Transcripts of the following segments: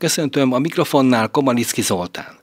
Köszöntöm a mikrofonnál Komanicki Zoltán.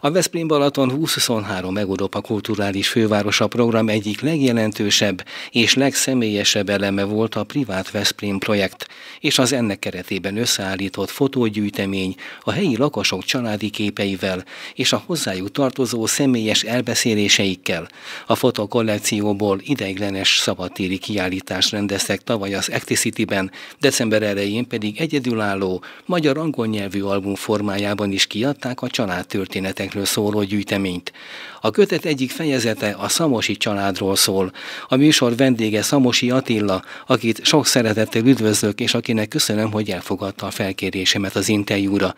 A Veszprém Balaton 2023 Európa Kulturális Fővárosa program egyik legjelentősebb és legszemélyesebb eleme volt a privát Veszprém projekt, és az ennek keretében összeállított fotógyűjtemény a helyi lakosok családi képeivel és a hozzájuk tartozó személyes elbeszéléseikkel. A fotokollekcióból ideiglenes szabadtéri kiállítást rendeztek tavaly az Acticity-ben, december elején pedig egyedülálló magyar angol nyelvű album formájában is kiadták a család történetekről szóló gyűjteményt. A kötet egyik fejezete a Szamosi családról szól. A műsor vendége Szamosi Attila, akit sok szeretettel üdvözlök, és akinek köszönöm, hogy elfogadta a felkérésemet az interjúra.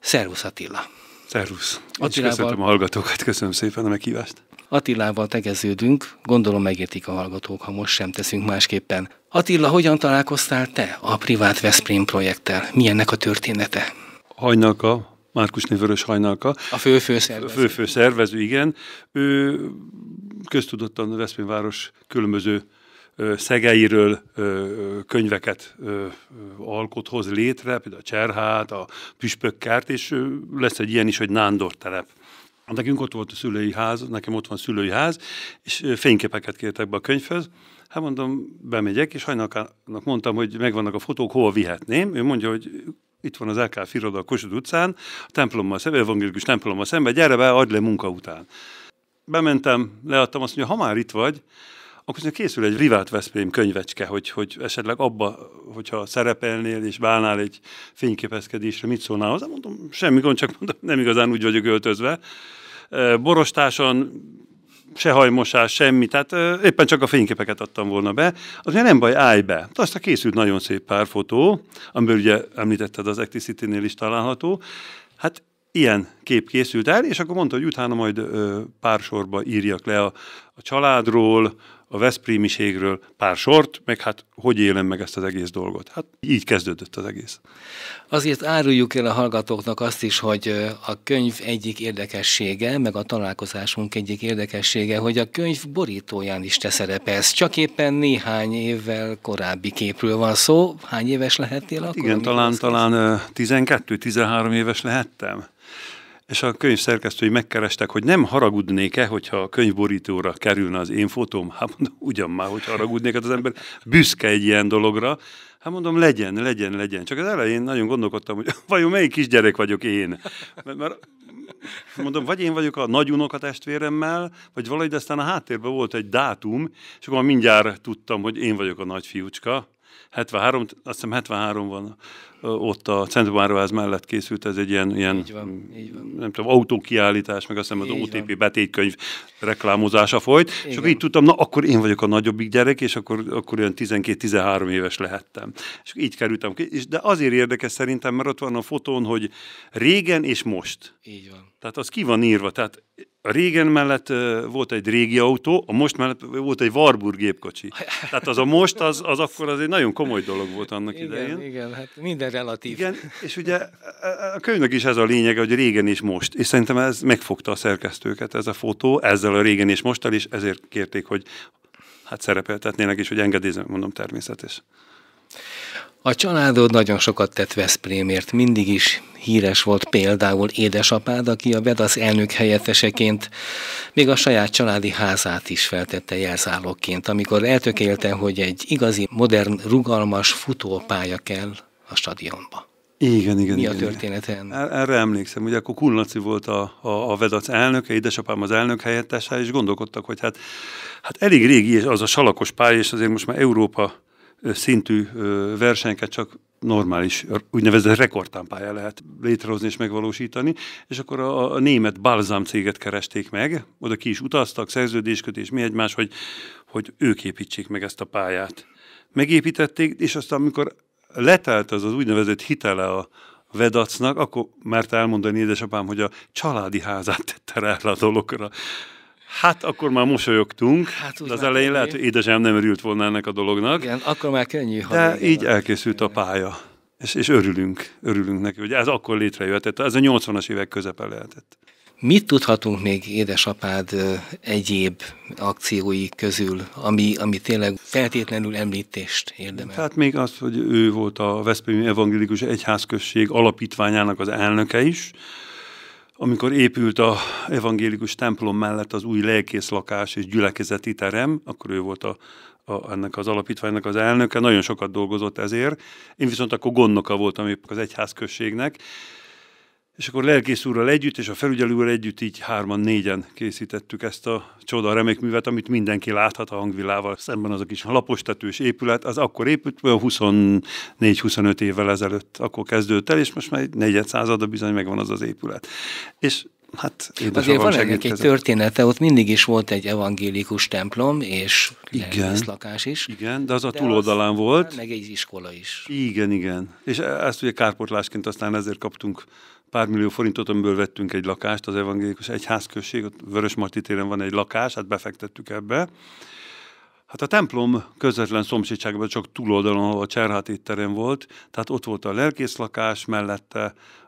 Szervusz Attila! Szervusz! Attilával... És köszönöm a hallgatókat, köszönöm szépen a meghívást! Attilával tegeződünk, gondolom megértik a hallgatók, ha most sem teszünk másképpen. Attila, hogyan találkoztál te a privát Veszprém projekttel? Milyennek a története? Hajnalka Márkus Névörös Hajnalka. A főfőszervező. A főfőszervező, igen. Ő köztudottan Veszprémváros különböző szegeiről könyveket alkot, hoz létre, például a Cserhát, a püspökkert és lesz egy ilyen is, hogy Nándor telep. Nekünk ott volt a szülői ház, nekem ott van a szülői ház, és fényképeket kértek be a könyvhöz. Hát mondom, bemegyek, és hajnalkának mondtam, hogy megvannak a fotók, hol vihetném. Ő mondja, hogy itt van az LKF iroda a Kossuth utcán, a templommal szemben, evangélikus templommal szemben, gyere be, adj le munka után. Bementem, leadtam, azt mondja, ha már itt vagy, akkor készül egy rivált Veszprém könyvecske, hogy, hogy esetleg abba, hogyha szerepelnél és válnál egy fényképezkedésre, mit szólnál hozzá? Mondom, semmi gond, csak mondom, nem igazán úgy vagyok öltözve. Borostáson se hajmosás, semmi, tehát ö, éppen csak a fényképeket adtam volna be. Az ugye nem baj, állj be. Aztán készült nagyon szép pár fotó, amiből ugye említetted az ecticity nél is található. Hát ilyen kép készült el, és akkor mondta, hogy utána majd ö, pár sorba írjak le a, a családról, a Veszprémiségről pár sort, meg hát hogy élem meg ezt az egész dolgot. Hát így kezdődött az egész. Azért áruljuk el a hallgatóknak azt is, hogy a könyv egyik érdekessége, meg a találkozásunk egyik érdekessége, hogy a könyv borítóján is te szerepelsz. Csak éppen néhány évvel korábbi képről van szó. Hány éves lehettél hát akkor? Igen, talán, talán 12-13 éves lehettem és a könyv szerkesztői megkerestek, hogy nem haragudnék-e, hogyha a könyvborítóra kerülne az én fotóm. Hát mondom, ugyan már, hogy haragudnék, hát az ember büszke egy ilyen dologra. Hát mondom, legyen, legyen, legyen. Csak az elején nagyon gondolkodtam, hogy vajon melyik kisgyerek vagyok én. Mert, mert mondom, vagy én vagyok a nagy unokatestvéremmel, vagy valahogy, de aztán a háttérben volt egy dátum, és akkor mindjárt tudtam, hogy én vagyok a nagy fiúcska. 73, azt hiszem 73 van ott a Centrumáróház mellett készült, ez egy ilyen, ilyen így van, mm, így van. nem tudom, autókiállítás, meg azt hiszem az így OTP van. betétkönyv reklámozása folyt, Igen. és akkor így tudtam, na akkor én vagyok a nagyobbik gyerek, és akkor, akkor olyan 12-13 éves lehettem. És így kerültem ki, és de azért érdekes szerintem, mert ott van a fotón, hogy régen és most. Így van. Tehát az ki van írva, tehát a régen mellett volt egy régi autó, a most mellett volt egy Warburg gépkocsi. Tehát az a most, az, az akkor az egy nagyon komoly dolog volt annak igen, idején. Igen, hát minden relatív. Igen, és ugye e, e, a könyvnek is ez a lényege, hogy régen és most. És szerintem ez megfogta a szerkesztőket, ez a fotó, ezzel a régen és mostal, is ezért kérték, hogy hát szerepeltetnének, is, hogy engedélyzem, mondom természetes. A családod nagyon sokat tett Veszprémért, mindig is híres volt például édesapád, aki a Vedasz elnök helyetteseként még a saját családi házát is feltette jelzálóként, amikor eltökélte, hogy egy igazi, modern, rugalmas futópálya kell a stadionba. Igen, igen. Mi igen, a története igen. ennek? Erre emlékszem, ugye akkor Kulnaci volt a, a, a Vedac elnöke, édesapám az elnök helyettese, és gondolkodtak, hogy hát, hát elég régi az a salakos pálya, és azért most már Európa szintű versenyeket csak normális, úgynevezett rekordtámpája lehet létrehozni és megvalósítani, és akkor a, a német Balzám céget keresték meg, oda ki is utaztak, szerződéskötés, mi egymás, hogy, hogy ők építsék meg ezt a pályát. Megépítették, és aztán amikor letelt az az úgynevezett hitele a vedacnak, akkor mert elmondani édesapám, hogy a családi házát tette rá a dologra. Hát akkor már mosolyogtunk, hát, de az elején könnyű. lehet, hogy édesem nem örült volna ennek a dolognak. Igen, akkor már könnyű. Ha de így elkészült a pálya. És, és örülünk, örülünk neki, hogy ez akkor létrejöhetett. Ez a 80-as évek közepe lehetett. Mit tudhatunk még édesapád egyéb akciói közül, ami, ami tényleg feltétlenül említést érdemel? Hát még az, hogy ő volt a Veszprémi Evangélikus Egyházközség alapítványának az elnöke is, amikor épült a evangélikus templom mellett az új lakás és gyülekezeti terem, akkor ő volt a, a, ennek az alapítványnak az elnöke, nagyon sokat dolgozott ezért. Én viszont akkor gondnoka voltam épp az egyházközségnek, és akkor lelkész úrral együtt, és a felügyelővel együtt így hárman, négyen készítettük ezt a csoda remékművet, amit mindenki láthat a hangvillával szemben az a kis lapostetős épület, az akkor épült olyan 24-25 évvel ezelőtt, akkor kezdődött el, és most már egy negyed százada bizony megvan az az épület. És Hát Azért van ennek egy története, ott mindig is volt egy evangélikus templom, és igen, lakás is. Igen, de az a de túloldalán az, volt. Meg egy iskola is. Igen, igen. És e- ezt ugye kárpotlásként aztán ezért kaptunk pár millió forintot, amiből vettünk egy lakást, az evangélikus egyházközség, ott Vörös Marti téren van egy lakás, hát befektettük ebbe. Hát a templom közvetlen szomszédságban csak túloldalon, ahol a Cserhát étterem volt, tehát ott volt a lelkész lakás mellette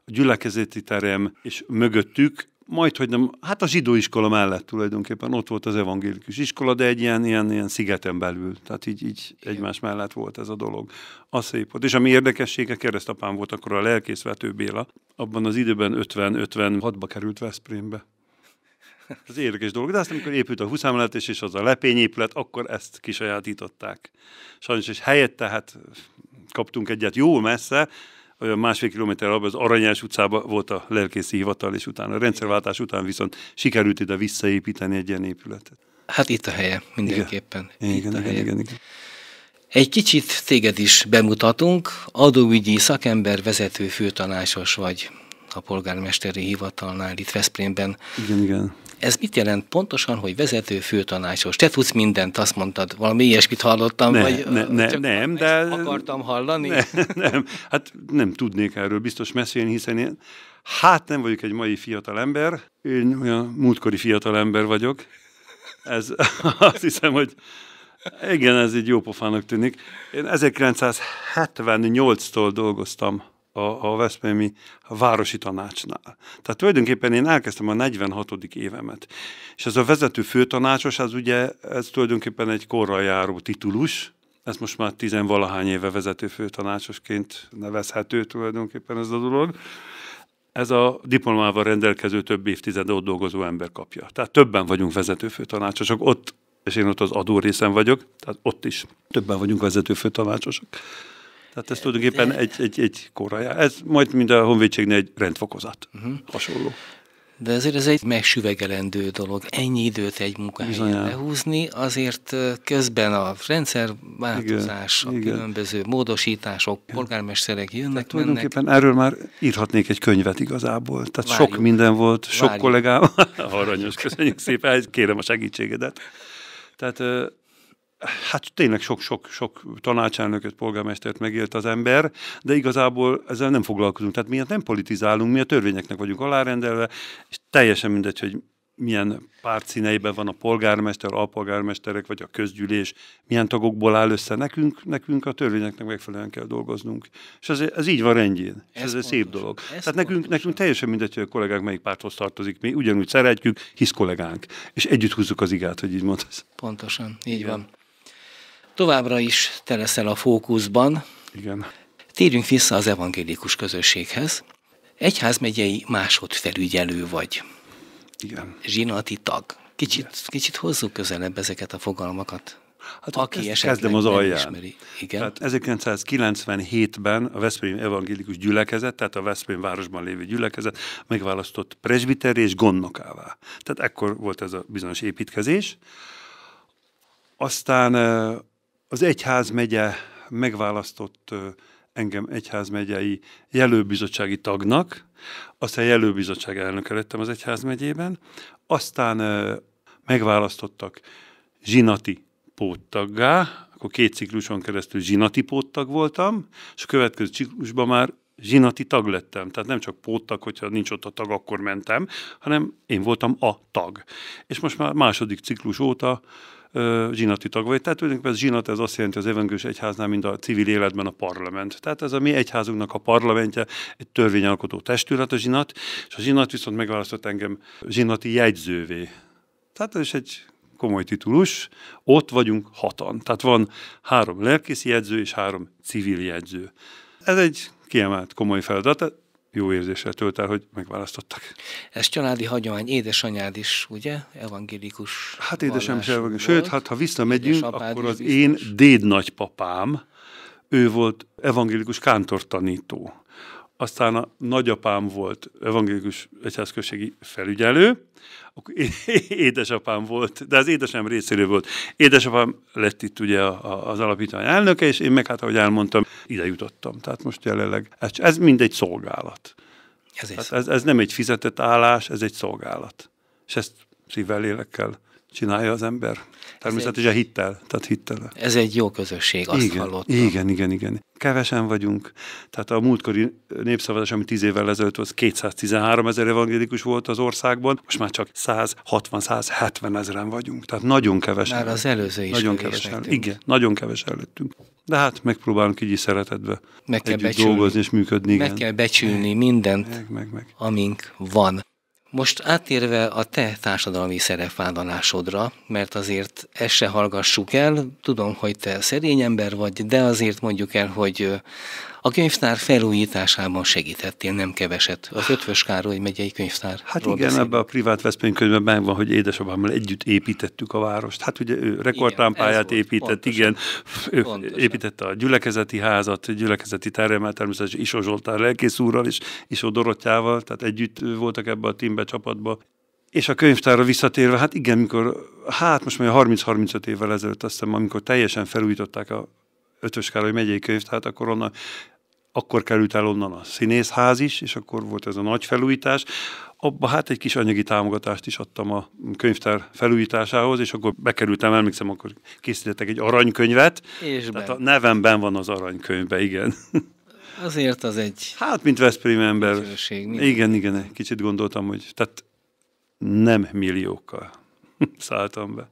a gyülekezeti terem, és mögöttük majd, hogy nem, hát a zsidó iskola mellett tulajdonképpen ott volt az evangélikus iskola, de egy ilyen, ilyen, ilyen szigeten belül, tehát így, így egymás mellett volt ez a dolog. a szép volt. És ami érdekessége, keresztapám volt akkor a lelkészvető Béla, abban az időben 50-56-ba került Veszprémbe. Ez érdekes dolog, de aztán, amikor épült a huszámletés és az a lepényépület, akkor ezt kisajátították. Sajnos, és helyett tehát kaptunk egyet jó messze, olyan másfél kilométer abban az Aranyás utcában volt a lelkészi hivatal, és utána a rendszerváltás után viszont sikerült ide visszaépíteni egy ilyen épületet. Hát itt a helye, mindenképpen. Igen, itt igen, a helye. igen, igen, igen. Egy kicsit téged is bemutatunk, adóügyi szakember, vezető főtanásos vagy a polgármesteri hivatalnál itt Veszprémben. Igen, igen. Ez mit jelent pontosan, hogy vezető főtanácsos? Te tudsz mindent, azt mondtad, valami ilyesmit hallottam, ne, vagy ne, ne, csak nem, de akartam hallani? Ne, nem, hát nem tudnék erről biztos mesélni, hiszen én, hát nem vagyok egy mai fiatal ember, én olyan múltkori fiatal ember vagyok. Ez azt hiszem, hogy igen, ez egy jó pofának tűnik. Én 1978-tól dolgoztam a, a Veszprémi Városi Tanácsnál. Tehát tulajdonképpen én elkezdtem a 46. évemet. És ez a vezető főtanácsos, az ugye, ez tulajdonképpen egy korral járó titulus, ez most már tizenvalahány éve vezető főtanácsosként nevezhető tulajdonképpen ez a dolog. Ez a diplomával rendelkező több évtized ott dolgozó ember kapja. Tehát többen vagyunk vezető főtanácsosok, ott, és én ott az adó részen vagyok, tehát ott is többen vagyunk vezető főtanácsosok. Tehát ez tulajdonképpen egy, egy, egy koraja. Ez majd mind a honvédségnél egy rendfokozat. Uh-huh. Hasonló. De azért ez egy megsüvegelendő dolog. Ennyi időt egy munkahelyen lehúzni, azért közben a rendszerváltozás, igen, a igen. különböző módosítások, igen. polgármesterek jönnek, Tehát tulajdonképpen mennek. erről már írhatnék egy könyvet igazából. Tehát Várjuk. sok minden volt, sok Várjuk. kollégám. Aranyos, köszönjük szépen, kérem a segítségedet. Tehát hát tényleg sok-sok-sok tanácselnököt, polgármestert megélt az ember, de igazából ezzel nem foglalkozunk. Tehát miért nem politizálunk, mi a törvényeknek vagyunk alárendelve, és teljesen mindegy, hogy milyen párt színeiben van a polgármester, alpolgármesterek vagy a közgyűlés, milyen tagokból áll össze. Nekünk, nekünk a törvényeknek megfelelően kell dolgoznunk. És ez, ez így van rendjén. Ez, ez egy szép dolog. Ez Tehát nekünk, nekünk teljesen mindegy, hogy a kollégák melyik párthoz tartozik. Mi ugyanúgy szeretjük, hisz kollégánk. És együtt húzzuk az igát, hogy így mondasz. Pontosan, így Igen. van. Továbbra is te leszel a fókuszban. Igen. Térjünk vissza az evangélikus közösséghez. Egyházmegyei másodfelügyelő vagy. Igen. Zsinati tag. Kicsit, Igen. kicsit hozzuk közelebb ezeket a fogalmakat. Hát Aki ezt esetleg kezdem az alján. Ismeri. Igen. Tehát 1997-ben a Veszprém evangélikus gyülekezet, tehát a Veszprém városban lévő gyülekezet megválasztott presbiter és gondnokává. Tehát ekkor volt ez a bizonyos építkezés. Aztán eh, az egyházmegye megválasztott engem egyházmegyei jelőbizottsági tagnak, aztán jelőbizottság elnöke lettem az egyházmegyében, aztán megválasztottak zsinati póttaggá, akkor két cikluson keresztül zsinati póttag voltam, és a következő ciklusban már zsinati tag lettem. Tehát nem csak póttag, hogyha nincs ott a tag, akkor mentem, hanem én voltam a tag. És most már második ciklus óta ö, zsinati tag vagy. Tehát tulajdonképpen ez zsinat, ez azt jelenti az evangélius egyháznál, mint a civil életben a parlament. Tehát ez a mi egyházunknak a parlamentje, egy törvényalkotó testület a zsinat, és a zsinat viszont megválasztott engem zsinati jegyzővé. Tehát ez is egy komoly titulus, ott vagyunk hatan. Tehát van három lelkészi jegyző és három civil jegyző. Ez egy kiemelt komoly feladat, jó érzéssel tölt el, hogy megválasztottak. Ez családi hagyomány, édesanyád is, ugye? Evangélikus. Hát édesem is evangélikus. Sőt, hát ha visszamegyünk, akkor az én déd nagypapám, ő volt evangélikus kántortanító. Aztán a nagyapám volt evangélikus egyházközségi felügyelő, akkor édesapám volt, de az édesem részéről volt. Édesapám lett itt ugye az alapítvány elnöke, és én meg hát, ahogy elmondtam, ide jutottam. Tehát most jelenleg ez, ez mind egy szolgálat. Ez, hát ez, ez nem egy fizetett állás, ez egy szolgálat. És ezt szívvel, lélekkel csinálja az ember. Természetesen egy, hittel, tehát hittel. Ez egy jó közösség, azt igen, hallottam. Igen, igen, igen. Kevesen vagyunk. Tehát a múltkori népszavazás, ami tíz évvel ezelőtt volt, 213 ezer evangélikus volt az országban, most már csak 160-170 ezeren vagyunk. Tehát nagyon kevesen. Már az előző is Nagyon kevesen. Lettünk. Igen, nagyon kevesen lettünk. De hát megpróbálunk így is szeretetbe meg kell becsülni, dolgozni és működni. Meg igen. Meg kell becsülni mindent, meg, meg, meg. amink van. Most átérve a te társadalmi szerepvállalásodra, mert azért ezt se hallgassuk el, tudom, hogy te szerény ember vagy, de azért mondjuk el, hogy a könyvtár felújításában segítettél nem keveset. Az Ötvös Károly megyei könyvtár. Hát igen, beszél. ebben a privát Veszpénykönyvben megvan, hogy édesapámmal együtt építettük a várost. Hát ugye ő rekordlámpáját épített, pontosan. igen, ő építette a gyülekezeti házat, gyülekezeti teremmel, természetesen Iso Zsoltár lelkész úrral is Iso Dorottyával, tehát együtt voltak ebbe a tímbe, csapatba. És a könyvtárra visszatérve, hát igen, mikor, hát most már 30-35 évvel ezelőtt azt hiszem, amikor teljesen felújították a Ötös Károly megyei könyvtárt, akkor onnan akkor került el onnan a színészház is, és akkor volt ez a nagy felújítás. Abba hát egy kis anyagi támogatást is adtam a könyvtár felújításához, és akkor bekerültem, emlékszem, akkor készítettek egy aranykönyvet. És Tehát a nevemben van az aranykönyvbe, igen. Azért az egy... Hát, mint Veszprém ember. Közösség, igen, igen, kicsit gondoltam, hogy... Tehát nem milliókkal szálltam be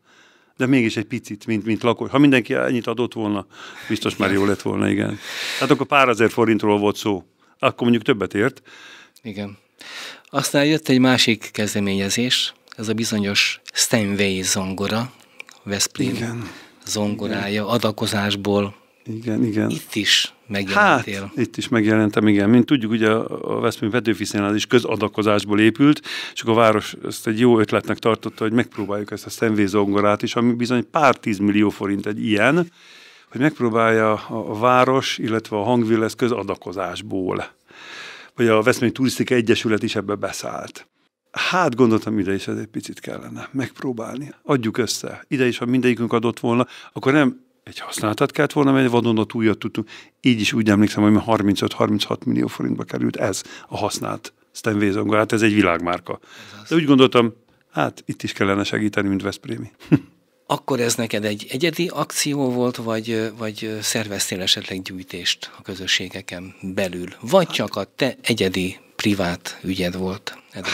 de mégis egy picit, mint, mint lakó Ha mindenki ennyit adott volna, biztos már jó lett volna, igen. Hát akkor pár ezer forintról volt szó. Akkor mondjuk többet ért. Igen. Aztán jött egy másik kezdeményezés, ez a bizonyos Steinway zongora, Veszprém zongorája, igen. adakozásból. Igen, igen. Itt is megjelentél. Hát, itt is megjelentem, igen. Mint tudjuk, ugye a Veszprém az is közadakozásból épült, és akkor a város ezt egy jó ötletnek tartotta, hogy megpróbáljuk ezt a szemvézongorát is, ami bizony pár tízmillió forint egy ilyen, hogy megpróbálja a város, illetve a hangvillesz közadakozásból. Vagy a Veszprém Turisztika Egyesület is ebbe beszállt. Hát gondoltam, ide is ez egy picit kellene megpróbálni. Adjuk össze. Ide is, ha mindegyikünk adott volna, akkor nem egy használatát kellett volna, egy vadonat újat tudtunk. Így is úgy emlékszem, hogy 35-36 millió forintba került ez a használt Stanway zongora. Hát ez egy világmárka. Ez De úgy gondoltam, hát itt is kellene segíteni, mint Veszprémi. Akkor ez neked egy egyedi akció volt, vagy, vagy szerveztél esetleg gyűjtést a közösségeken belül? Vagy hát- csak a te egyedi privát ügyed volt. Ez a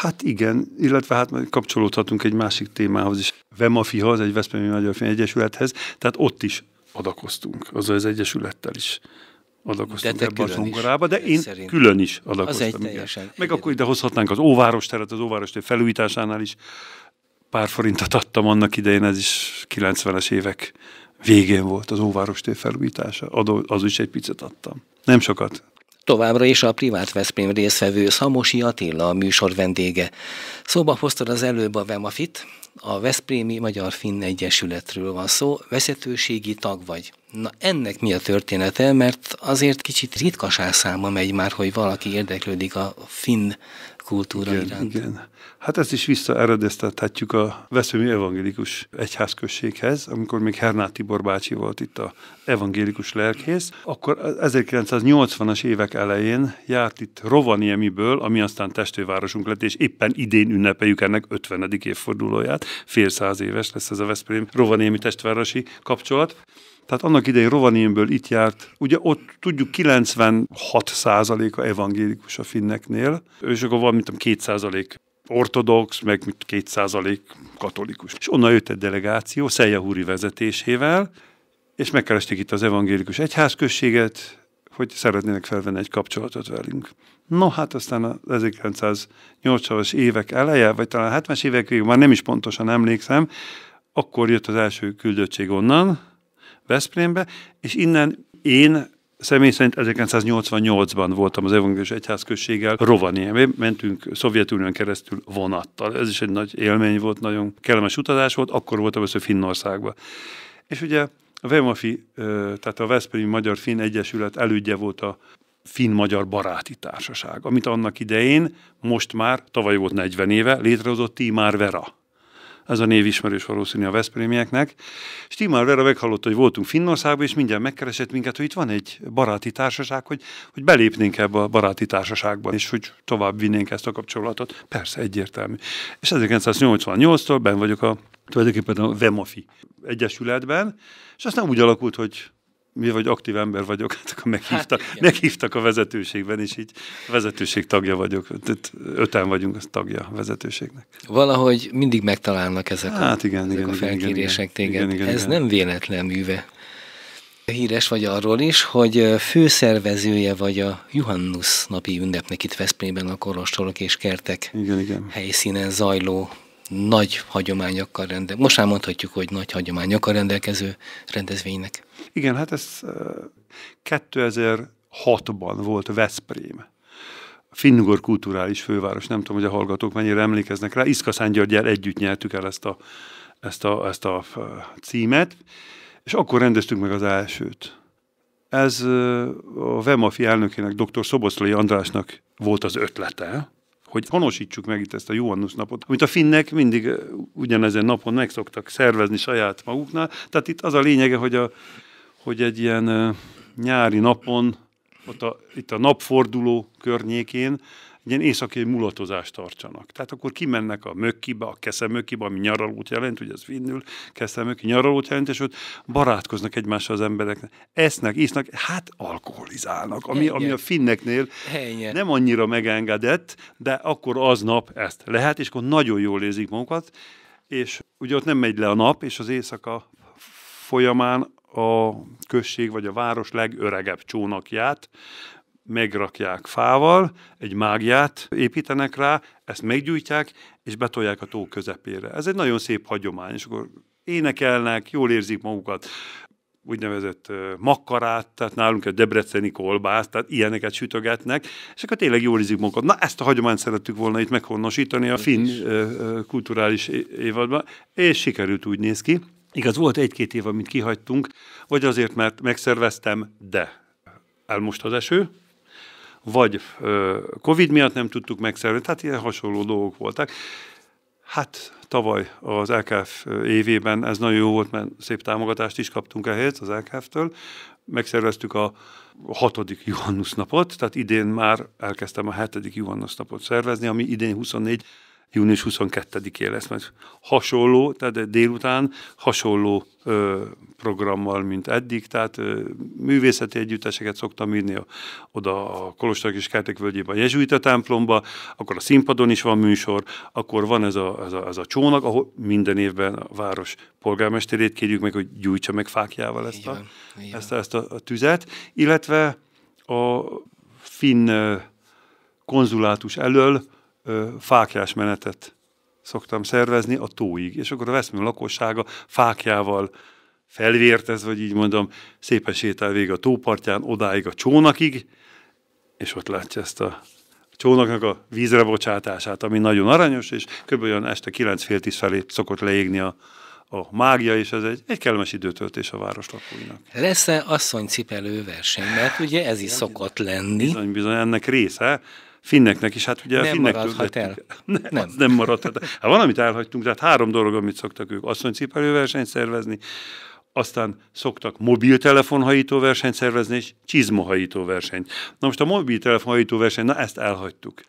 Hát igen, illetve hát kapcsolódhatunk egy másik témához is. Vemafihoz, egy Veszprémi Magyar Fény Egyesülethez, tehát ott is adakoztunk, az az egyesülettel is adakoztunk de ebbe a zongorába, de én szerint. külön is adakoztam. Az egy teljesen, igen. Meg akkor ide hozhatnánk az óváros teret, az óváros teret felújításánál is pár forintot adtam annak idején, ez is 90-es évek végén volt az óváros tér felújítása, az is egy picit adtam. Nem sokat, Továbbra is a privát Veszprém részvevő Szamosi Attila a műsor vendége. Szóba hoztad az előbb a Vemafit, a Veszprémi Magyar Finn Egyesületről van szó, veszetőségi tag vagy. Na ennek mi a története, mert azért kicsit ritkaság száma megy már, hogy valaki érdeklődik a finn kultúra igen, iránt. Igen. Hát ezt is visszaeredeztethetjük a Veszprémi Evangélikus Egyházközséghez, amikor még Hernát Tibor bácsi volt itt a evangélikus lelkész, akkor 1980-as évek elején járt itt Rovaniemiből, ami aztán testővárosunk lett, és éppen idén ünnepeljük ennek 50. évfordulóját, fél száz éves lesz ez a Veszprém Rovaniemi testvárosi kapcsolat. Tehát annak idején Rovaniemből itt járt, ugye ott tudjuk 96 a evangélikus a finneknél, és akkor van, mint 2 százalék ortodox, meg 2 százalék katolikus. És onnan jött egy delegáció, Szelja Húri vezetésével, és megkeresték itt az evangélikus egyházközséget, hogy szeretnének felvenni egy kapcsolatot velünk. No, hát aztán az 1980-as évek eleje, vagy talán 70-es évek már nem is pontosan emlékszem, akkor jött az első küldöttség onnan, Veszprémbe, és innen én személy szerint 1988-ban voltam az Evangélius Egyházközséggel Rovaniemé, mentünk Szovjetunión keresztül vonattal. Ez is egy nagy élmény volt, nagyon kellemes utazás volt, akkor voltam össze Finnországba. És ugye a Vemafi, tehát a Veszprémi Magyar Finn Egyesület elődje volt a Finn-Magyar Baráti Társaság, amit annak idején, most már, tavaly volt 40 éve, létrehozott Tímár Vera ez a név ismerős valószínű a Veszprémieknek. Stimár Vera meghallotta, hogy voltunk Finnországban, és mindjárt megkeresett minket, hogy itt van egy baráti társaság, hogy, hogy belépnénk ebbe a baráti társaságba, és hogy tovább vinnénk ezt a kapcsolatot. Persze, egyértelmű. És 1988-tól ben vagyok a tulajdonképpen a Vemofi Egyesületben, és aztán úgy alakult, hogy mi vagy aktív ember vagyok, hát akkor meghívtak, hát, meghívtak a vezetőségben, és így a vezetőség tagja vagyok. Tehát öten vagyunk az tagja a vezetőségnek. Valahogy mindig megtalálnak ezek hát, a, igen, ezek igen, a felkérések igen, téged. Igen, igen, Ez igen. nem véletlen műve. Híres vagy arról is, hogy főszervezője vagy a Johannus napi ünnepnek itt Veszprémben a korostorok és kertek igen, igen. helyszínen zajló nagy hagyományokkal rendelkező, most már mondhatjuk, hogy nagy hagyományokkal rendelkező rendezvénynek. Igen, hát ez 2006-ban volt Veszprém. Finnugor kulturális főváros, nem tudom, hogy a hallgatók mennyire emlékeznek rá. Iszkaszán Györgyel együtt nyertük el ezt a, ezt a, ezt a címet, és akkor rendeztük meg az elsőt. Ez a Vemafi elnökének, dr. Szoboszlai Andrásnak volt az ötlete, hogy honosítsuk meg itt ezt a Johannus napot, amit a finnek mindig ugyanezen napon szoktak szervezni saját maguknál. Tehát itt az a lényege, hogy, a, hogy egy ilyen nyári napon, ott a, itt a napforduló környékén egy ilyen északi mulatozást tartsanak. Tehát akkor kimennek a mökkibe, a keszemökkibe, ami nyaralót jelent, ugye ez finnül keszemöki nyaralót jelent, és ott barátkoznak egymással az embereknek. Esznek, isznak, hát alkoholizálnak, ami, ami a finneknél Helyen. nem annyira megengedett, de akkor aznap ezt lehet, és akkor nagyon jól érzik magukat, és ugye ott nem megy le a nap, és az éjszaka folyamán a község vagy a város legöregebb csónakját megrakják fával, egy mágiát építenek rá, ezt meggyújtják, és betolják a tó közepére. Ez egy nagyon szép hagyomány, és akkor énekelnek, jól érzik magukat úgynevezett makkarát, tehát nálunk egy debreceni kolbász, tehát ilyeneket sütögetnek, és akkor tényleg jól érzik magukat. Na, ezt a hagyományt szerettük volna itt meghonosítani a finn kulturális évadban, és sikerült úgy néz ki. Igaz, volt egy-két év, amit kihagytunk, vagy azért, mert megszerveztem, de elmost az eső, vagy Covid miatt nem tudtuk megszervezni, tehát ilyen hasonló dolgok voltak. Hát tavaly az LKF évében ez nagyon jó volt, mert szép támogatást is kaptunk ehhez az LKF-től. Megszerveztük a hatodik Johannus napot, tehát idén már elkezdtem a hetedik Johannus napot szervezni, ami idén 24 június 22-én lesz majd hasonló, tehát délután hasonló ö, programmal, mint eddig, tehát ö, művészeti együtteseket szoktam írni a, oda a Kolostor és Kertek völgyében a Jezsuita templomba, akkor a színpadon is van műsor, akkor van ez a, ez a, ez a csónak, ahol minden évben a város polgármesterét kérjük meg, hogy gyújtsa meg fákjával ezt, a, Igen. ezt, a, ezt a, a tüzet, illetve a finn konzulátus elől ö, fákjás menetet szoktam szervezni a tóig, és akkor a Veszmű lakossága fákjával felvértez, vagy így mondom, szépen sétál végig a tópartján, odáig a csónakig, és ott látja ezt a csónaknak a vízre bocsátását, ami nagyon aranyos, és kb. olyan este 9 fél felé szokott leégni a, a mágia, és ez egy, egy kellemes időtöltés a város lakóinak. Lesz-e asszonycipelő verseny? Mert ugye ez is bizony, szokott lenni. Bizony, bizony, ennek része finneknek is, hát ugye nem a finnek maradhat el. Nem, nem. nem maradhat el. Hát valamit elhagytunk, tehát három dolog, amit szoktak ők asszonycipelő versenyt szervezni, aztán szoktak mobiltelefonhajító versenyt szervezni, és csizmahajító versenyt. Na most a mobiltelefonhajító versenyt, na ezt elhagytuk.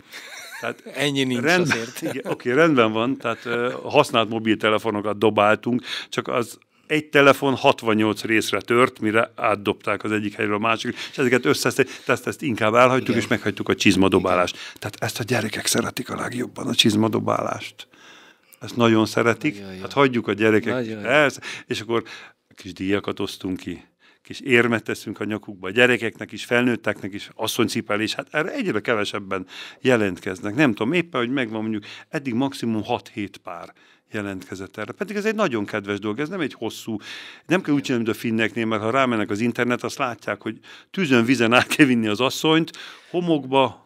Tehát Ennyi nincs rendben, azért. Igen, oké, rendben van, tehát uh, használt mobiltelefonokat dobáltunk, csak az egy telefon 68 részre tört, mire átdobták az egyik helyről a másik, és ezeket összeszedték, tehát ezt inkább elhagytuk, Igen. és meghagytuk a csizmadobálást. Igen. Tehát ezt a gyerekek szeretik a legjobban, a csizmadobálást. Ezt nagyon szeretik, nagyon hát hagyjuk a gyerekek. Ezt, és akkor kis díjakat osztunk ki kis érmet teszünk a nyakukba, a gyerekeknek is, felnőtteknek is, asszonycipelés, hát erre egyre kevesebben jelentkeznek. Nem tudom, éppen, hogy megvan mondjuk eddig maximum 6-7 pár jelentkezett erre. Pedig ez egy nagyon kedves dolog, ez nem egy hosszú, nem kell úgy csinálni, mint a finneknél, mert ha rámennek az internet, azt látják, hogy tűzön vizen át kell vinni az asszonyt, homokba,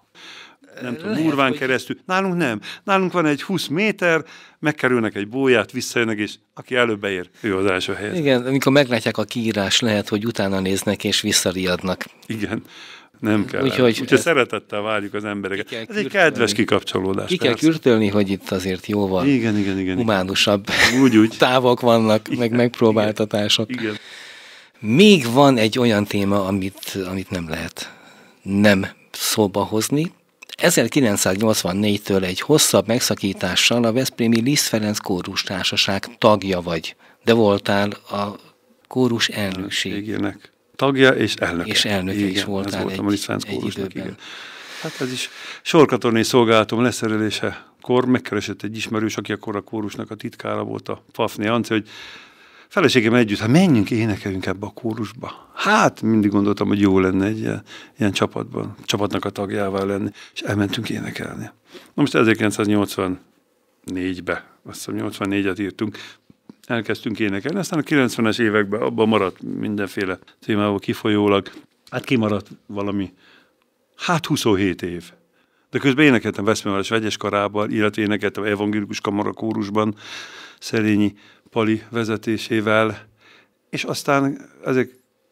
nem tudom, Lehet, Murván hogy... keresztül. Nálunk nem. Nálunk van egy 20 méter, megkerülnek egy bóját, visszajönnek, és aki előbb ér, ő az első helyet. Igen, amikor meglátják a kiírás, lehet, hogy utána néznek és visszariadnak. Igen. Nem kell. Úgyhogy, Úgyhogy ez... Eh, szeretettel várjuk az embereket. Ez kürtölni. egy kedves kikapcsolódás. Ki persze. kell kürtölni, hogy itt azért jóval igen, igen, igen, humánusabb úgy, úgy. távok vannak, igen, meg megpróbáltatások. Igen, igen. Még van egy olyan téma, amit, amit nem lehet nem szóba hozni. 1984-től egy hosszabb megszakítással a Veszprémi Liszt Ferenc Kórus Társaság tagja vagy, de voltál a kórus hát, elnökségének tagja és elnöke. És elnöke igen, is voltál voltam, egy, a egy időben. Igen. Hát ez is sorkatonai szolgálatom leszerelése kor megkeresett egy ismerős, aki akkor a kórusnak a titkára volt a Fafni Ance, hogy feleségem együtt, hát menjünk, énekeljünk ebbe a kórusba. Hát mindig gondoltam, hogy jó lenne egy ilyen, ilyen csapatban, csapatnak a tagjává lenni, és elmentünk énekelni. Na most 1984-be, azt hiszem 84-et írtunk, elkezdtünk énekelni, aztán a 90-es években abban maradt mindenféle témával kifolyólag. Hát kimaradt valami, hát 27 év. De közben énekeltem Veszprémváros vegyes karában, illetve énekeltem evangélikus kamarakórusban, Szerényi Pali vezetésével, és aztán ezek,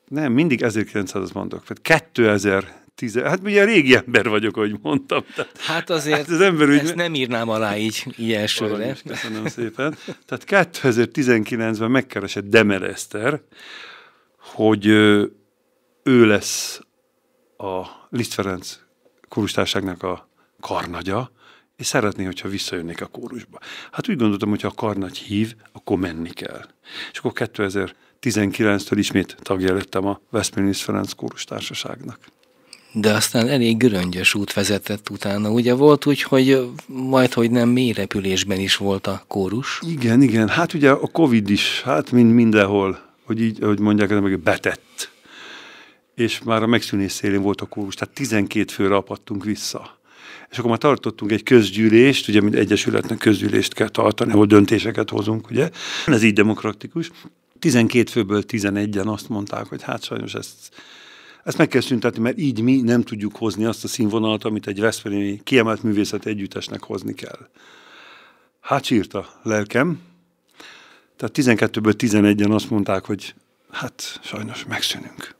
nem, mindig 1900-at mondok, tehát 2000 tize... Hát ugye régi ember vagyok, ahogy mondtam. Tehát, hát azért hát az ember ezt nem írnám alá így, így elsőre. Is, köszönöm szépen. Tehát 2019-ben megkeresett Demer Eszter, hogy ő lesz a Liszt Ferenc a karnagya, és szeretné, hogyha visszajönnék a kórusba. Hát úgy gondoltam, hogy ha a karnagy hív, akkor menni kell. És akkor 2019-től ismét tagja lettem a Westminster Ferenc Társaságnak de aztán elég göröngyös út vezetett utána. Ugye volt úgy, hogy majd, hogy nem mély repülésben is volt a kórus. Igen, igen. Hát ugye a Covid is, hát mind mindenhol, hogy így, hogy mondják, meg betett. És már a megszűnés szélén volt a kórus, tehát 12 főre apadtunk vissza és akkor már tartottunk egy közgyűlést, ugye mint egyesületnek közgyűlést kell tartani, ahol döntéseket hozunk, ugye? Ez így demokratikus. 12 főből 11-en azt mondták, hogy hát sajnos ezt ezt meg kell szüntetni, mert így mi nem tudjuk hozni azt a színvonalat, amit egy Veszprémi kiemelt művészet együttesnek hozni kell. Hát sírta lelkem. Tehát 12-ből 11-en azt mondták, hogy hát sajnos megszűnünk.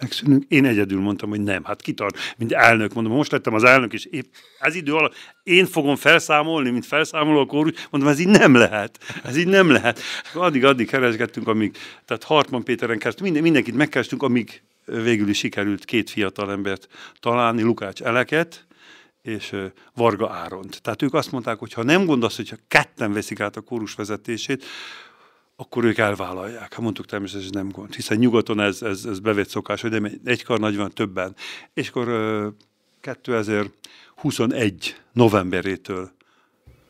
Megszűnünk. Én egyedül mondtam, hogy nem. Hát kitart, mint elnök, mondom, most lettem az elnök, és épp ez idő alatt én fogom felszámolni, mint felszámoló a kórus, mondom, ez így nem lehet. Ez így nem lehet. Addig-addig keresgettünk, amíg, tehát Hartman Péteren keresztül minden, mindenkit megkerestünk, amíg végül is sikerült két fiatal embert találni, Lukács Eleket, és Varga Áront. Tehát ők azt mondták, hogy ha nem gondolsz, hogyha ketten veszik át a kórus vezetését, akkor ők elvállalják. Ha hát mondtuk természetesen nem gond, hiszen nyugaton ez, ez, ez bevett szokás, hogy egy kar van többen. És akkor 2021 novemberétől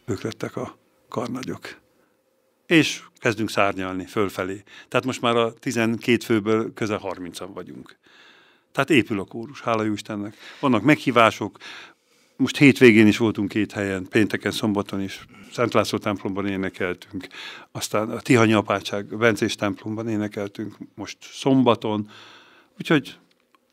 ők lettek a karnagyok és kezdünk szárnyalni fölfelé. Tehát most már a 12 főből közel 30-an vagyunk. Tehát épül a kórus, hála jó Istennek. Vannak meghívások, most hétvégén is voltunk két helyen, pénteken, szombaton is, Szent László templomban énekeltünk, aztán a tihanyi apátság, a Bencés templomban énekeltünk, most szombaton, úgyhogy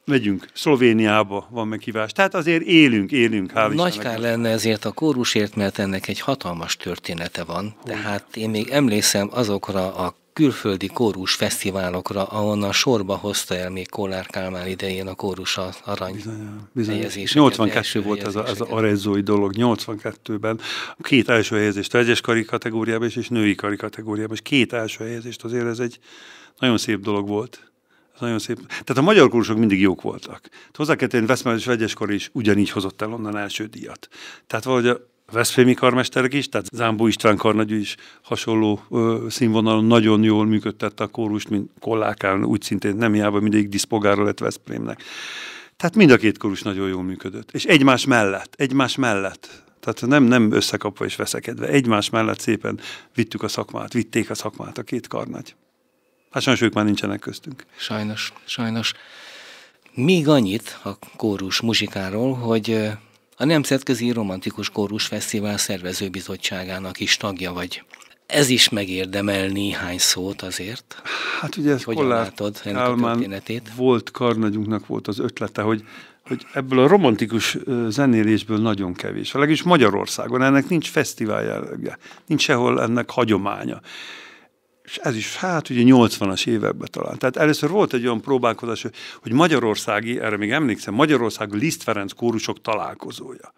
megyünk Szlovéniába, van meghívás. Tehát azért élünk, élünk, hál' Nagy Istennek. kár lenne ezért a kórusért, mert ennek egy hatalmas története van. Tehát én még emlékszem azokra a külföldi kórus fesztiválokra, ahonnan sorba hozta el még Kollár Kálmán idején a kórus az arany bizony, bizony. 82 volt ez a, ez a arezzói dolog, 82-ben. Két első helyezést a egyes kari kategóriában és, és női kari kategóriában, és két első helyezést azért ez egy nagyon szép dolog volt. Ez nagyon szép. Tehát a magyar kórusok mindig jók voltak. Hozzá kell tenni, és Vegyeskor is ugyanígy hozott el onnan első díjat. Tehát valahogy a Veszprémi karmesterek is, tehát Zámbó István karnagy is hasonló ö, színvonalon nagyon jól működtette a kórust, mint Kollákán, úgy szintén nem hiába mindig diszpogára lett Veszprémnek. Tehát mind a két kórus nagyon jól működött. És egymás mellett, egymás mellett. Tehát nem, nem összekapva és veszekedve. Egymás mellett szépen vittük a szakmát, vitték a szakmát a két karnagy. Hát sajnos ők már nincsenek köztünk. Sajnos, sajnos. Még annyit a kórus muzsikáról, hogy a Nemzetközi Romantikus Kórus Fesztivál szervezőbizottságának is tagja vagy. Ez is megérdemel néhány szót azért. Hát ugye ez Hogyan látod ennek a volt karnagyunknak volt az ötlete, hogy hogy ebből a romantikus zenélésből nagyon kevés. A legis Magyarországon ennek nincs fesztivál jellege, nincs sehol ennek hagyománya és ez is, hát ugye 80-as években talán. Tehát először volt egy olyan próbálkozás, hogy Magyarországi, erre még emlékszem, Magyarország Liszt Ferenc kórusok találkozója.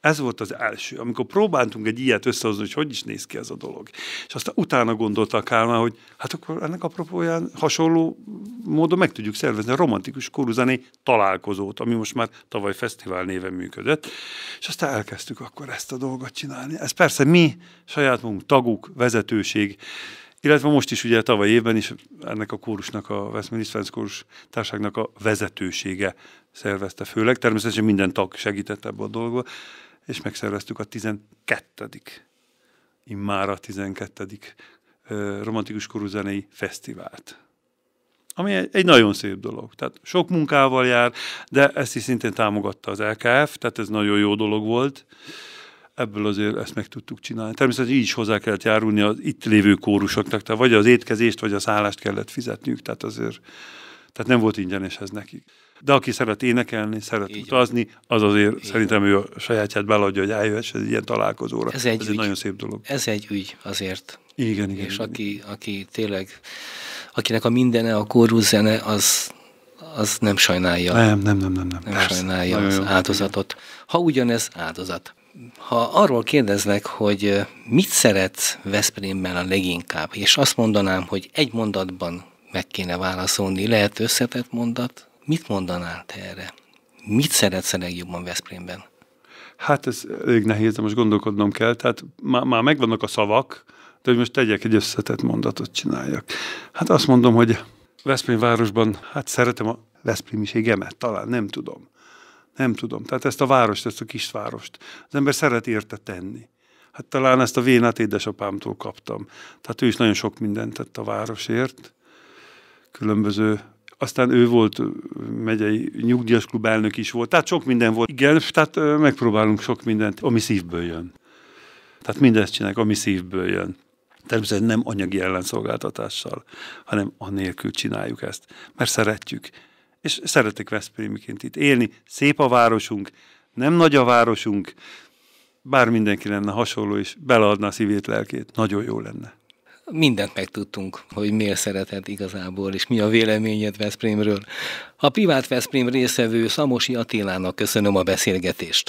Ez volt az első, amikor próbáltunk egy ilyet összehozni, hogy hogy is néz ki ez a dolog. És aztán utána gondoltak a Kálmán, hogy hát akkor ennek apropóján hasonló módon meg tudjuk szervezni a romantikus kóruzani találkozót, ami most már tavaly fesztivál néven működött. És aztán elkezdtük akkor ezt a dolgot csinálni. Ez persze mi, saját magunk, taguk, vezetőség, illetve most is ugye tavaly évben is ennek a kórusnak, a Westminster kórus társágnak a vezetősége szervezte főleg. Természetesen minden tag segített ebbe a dolgba, és megszerveztük a 12 immár a 12. romantikus korú zenei fesztivált. Ami egy, egy nagyon szép dolog. Tehát sok munkával jár, de ezt is szintén támogatta az LKF, tehát ez nagyon jó dolog volt ebből azért ezt meg tudtuk csinálni. Természetesen így is hozzá kellett járulni az itt lévő kórusoknak, tehát vagy az étkezést, vagy a szállást kellett fizetniük, tehát azért tehát nem volt ingyenes ez nekik. De aki szeret énekelni, szeret Így utazni, az azért Így szerintem ő a sajátját beladja, hogy álljon egy ilyen találkozóra. Ez egy, ez egy nagyon szép dolog. Ez egy ügy azért. Igen, igen. És igen. Aki, aki tényleg, akinek a mindene a kórúzene, az, az nem sajnálja. Nem, nem, nem, nem. Nem, nem persze, sajnálja az jó. áldozatot. Ha ugyanez áldozat ha arról kérdeznek, hogy mit szeret Veszprémben a leginkább, és azt mondanám, hogy egy mondatban meg kéne válaszolni, lehet összetett mondat, mit mondanál te erre? Mit szeretsz a legjobban Veszprémben? Hát ez elég nehéz, de most gondolkodnom kell. Tehát már, már megvannak a szavak, de hogy most tegyek egy összetett mondatot csináljak. Hát azt mondom, hogy Veszprém városban, hát szeretem a Veszprémiségemet, talán nem tudom. Nem tudom. Tehát ezt a várost, ezt a kisvárost. Az ember szeret érte tenni. Hát talán ezt a vénát édesapámtól kaptam. Tehát ő is nagyon sok mindent tett a városért. Különböző aztán ő volt megyei nyugdíjas klub elnök is volt, tehát sok minden volt. Igen, tehát megpróbálunk sok mindent, ami szívből jön. Tehát mindezt csinálják, ami szívből jön. Természetesen nem anyagi ellenszolgáltatással, hanem anélkül csináljuk ezt, mert szeretjük, és szeretek Veszprémiként itt élni. Szép a városunk, nem nagy a városunk, bár mindenki lenne hasonló, és beleadna a szívét, lelkét, nagyon jó lenne. Mindent megtudtunk, hogy miért szereted igazából, és mi a véleményed Veszprémről. A privát Veszprém részevő Szamosi Attilának köszönöm a beszélgetést.